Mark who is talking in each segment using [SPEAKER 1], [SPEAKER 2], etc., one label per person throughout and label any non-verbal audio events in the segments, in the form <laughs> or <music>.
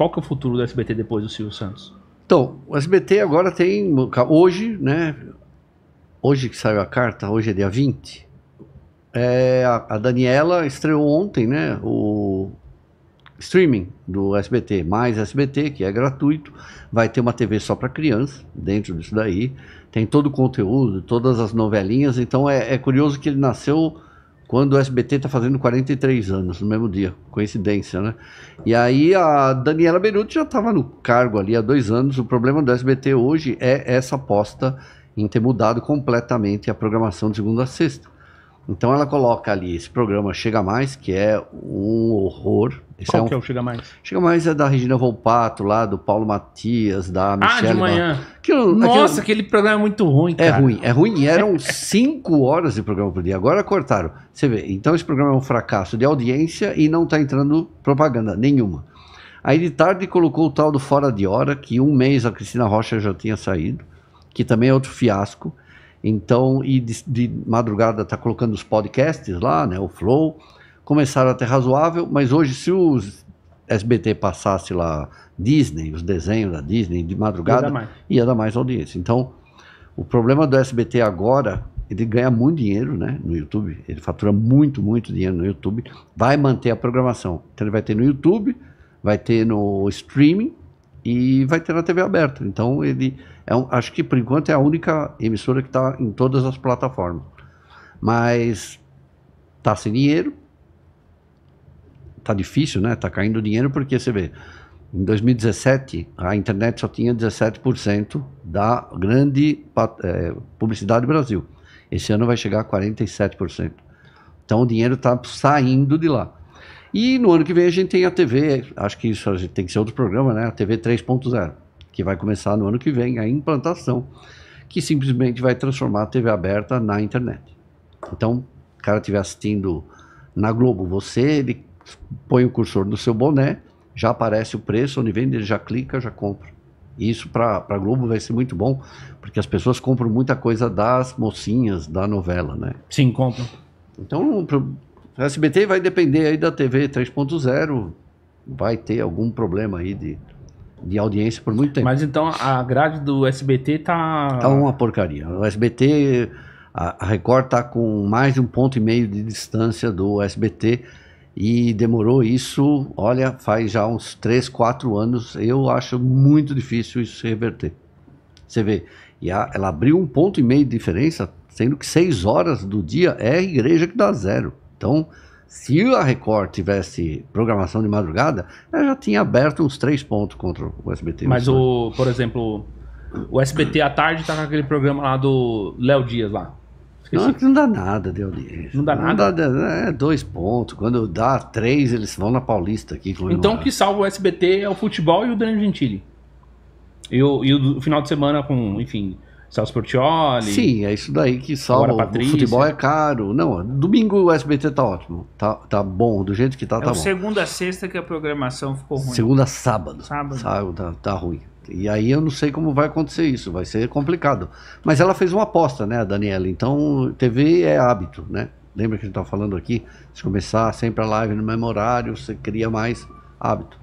[SPEAKER 1] qual que é o futuro do SBT depois do Silvio Santos?
[SPEAKER 2] Então, o SBT agora tem. Hoje, né? Hoje que saiu a carta, hoje é dia 20. É, a, a Daniela estreou ontem, né? O streaming do SBT, mais SBT, que é gratuito. Vai ter uma TV só para criança dentro disso daí. Tem todo o conteúdo, todas as novelinhas. Então é, é curioso que ele nasceu quando o SBT está fazendo 43 anos, no mesmo dia. Coincidência, né? E aí a Daniela Beruti já estava no cargo ali há dois anos. O problema do SBT hoje é essa aposta em ter mudado completamente a programação de segunda a sexta. Então ela coloca ali esse programa Chega Mais, que é um horror. Esse Qual é um... que é o Chega Mais? Chega Mais é da Regina Volpato, lá do Paulo Matias, da Michelle. Ah, de manhã.
[SPEAKER 1] Aquilo, Nossa, aquilo... aquele programa é muito ruim, é cara. É ruim,
[SPEAKER 2] é ruim. Eram <laughs> cinco horas de programa por dia. Agora cortaram. Você vê, então esse programa é um fracasso de audiência e não está entrando propaganda nenhuma. Aí de tarde colocou o tal do Fora de Hora, que um mês a Cristina Rocha já tinha saído, que também é outro fiasco. Então, e de, de madrugada está colocando os podcasts lá, né, o Flow. Começaram até razoável, mas hoje, se os SBT passasse lá Disney, os desenhos da Disney de madrugada, ia dar mais, ia dar mais audiência. Então, o problema do SBT agora, ele ganha muito dinheiro né, no YouTube, ele fatura muito, muito dinheiro no YouTube, vai manter a programação. Então ele vai ter no YouTube, vai ter no streaming e vai ter na TV aberta. Então ele é um, acho que por enquanto é a única emissora que está em todas as plataformas. Mas tá sem dinheiro. Tá difícil, né? Tá caindo dinheiro porque você vê. Em 2017, a internet só tinha 17% da grande é, publicidade do Brasil. Esse ano vai chegar a 47%. Então o dinheiro está saindo de lá. E no ano que vem a gente tem a TV, acho que isso tem que ser outro programa, né? A TV 3.0 que vai começar no ano que vem a implantação, que simplesmente vai transformar a TV aberta na internet. Então, o cara estiver assistindo na Globo, você, ele põe o cursor no seu boné, já aparece o preço, onde vende, ele já clica, já compra. E isso para a Globo vai ser muito bom, porque as pessoas compram muita coisa das mocinhas da novela, né? Sim, compram. Então, pro, o SBT vai depender aí da TV 3.0, vai ter algum problema aí de de audiência por muito tempo. Mas
[SPEAKER 1] então a grade do SBT tá. Tá uma
[SPEAKER 2] porcaria. O SBT, a, Record tá com mais de um ponto e meio de distância do SBT. E demorou isso, olha, faz já uns 3, 4 anos. Eu acho muito difícil isso se reverter. Você vê, e a, ela abriu um ponto e meio de diferença, sendo que 6 horas do dia é a igreja que dá zero. Então, se a Record tivesse programação de madrugada, ela já tinha aberto uns três pontos contra o SBT. Mas o, por
[SPEAKER 1] exemplo, o SBT à tarde tá com aquele programa lá do Léo Dias lá.
[SPEAKER 2] Não, é não, dá nada de audiência. Não dá não nada? Dá, é, é dois pontos. Quando dá três, eles vão na Paulista aqui. Então o
[SPEAKER 1] que salva o SBT é o futebol e o Daniel Gentili. E o, e o final de semana com, enfim, Celso
[SPEAKER 2] Portioli. Sim, é isso daí que salva. O futebol é caro. Não, domingo o SBT tá ótimo. Tá, tá bom, do jeito que tá, é tá bom.
[SPEAKER 3] segunda a sexta que a programação ficou ruim.
[SPEAKER 2] Segunda a sábado. Sábado. Sábado tá, tá ruim. E aí eu não sei como vai acontecer isso, vai ser complicado. Mas ela fez uma aposta, né, a Daniela? Então, TV é hábito, né? Lembra que a gente estava falando aqui? Se começar sempre a live no mesmo horário, você cria mais hábito.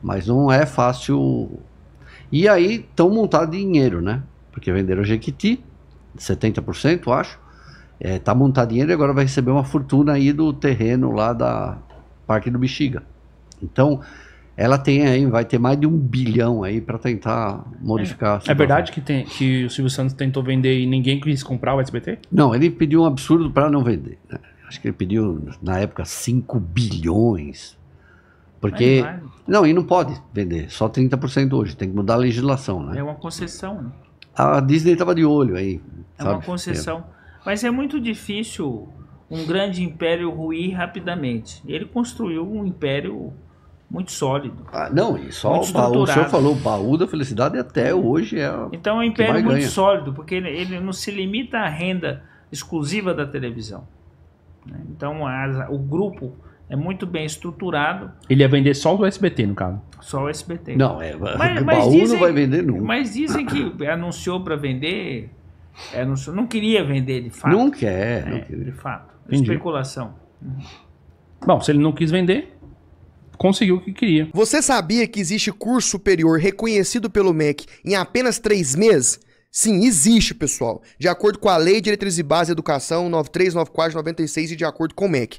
[SPEAKER 2] Mas não é fácil. E aí estão montado dinheiro, né? porque venderam Jequiti, 70%, acho. Está é, tá montado dinheiro e agora vai receber uma fortuna aí do terreno lá da Parque do Bexiga. Então, ela tem aí, vai ter mais de um bilhão aí para tentar modificar. É, é verdade
[SPEAKER 1] que, tem, que o Silvio Santos tentou vender e ninguém quis comprar o SBT?
[SPEAKER 2] Não, ele pediu um absurdo para não vender. Né? Acho que ele pediu, na época, 5 bilhões. Porque. É não, e não pode vender, só 30% hoje, tem que mudar a legislação, né?
[SPEAKER 3] É uma concessão, né?
[SPEAKER 2] a Disney estava de olho aí. É sabe? uma concessão.
[SPEAKER 3] É. Mas é muito difícil um grande império ruir rapidamente. Ele construiu um império muito sólido.
[SPEAKER 2] Ah, não, e só o, baú, o senhor falou, o baú da felicidade até uhum. hoje é. Então
[SPEAKER 3] é um império muito ganha. sólido, porque ele, ele, não se limita à renda exclusiva da televisão. Né? Então o grupo é muito bem estruturado.
[SPEAKER 1] Ele ia vender só o SBT, no caso.
[SPEAKER 3] Só o SBT. Não, é, mas, o mas baú dizem, não vai vender nunca. Mas dizem que <laughs> anunciou para vender, anunciou, não queria vender de fato. Não quer, é, não quer. De fato. Entendi. Especulação.
[SPEAKER 1] Bom, se ele não quis vender, conseguiu o que queria. Você sabia que existe curso superior reconhecido pelo MEC em apenas três meses? Sim, existe, pessoal. De acordo com a Lei de Diretrizes e Base de Educação 939496 96 e de acordo com o MEC.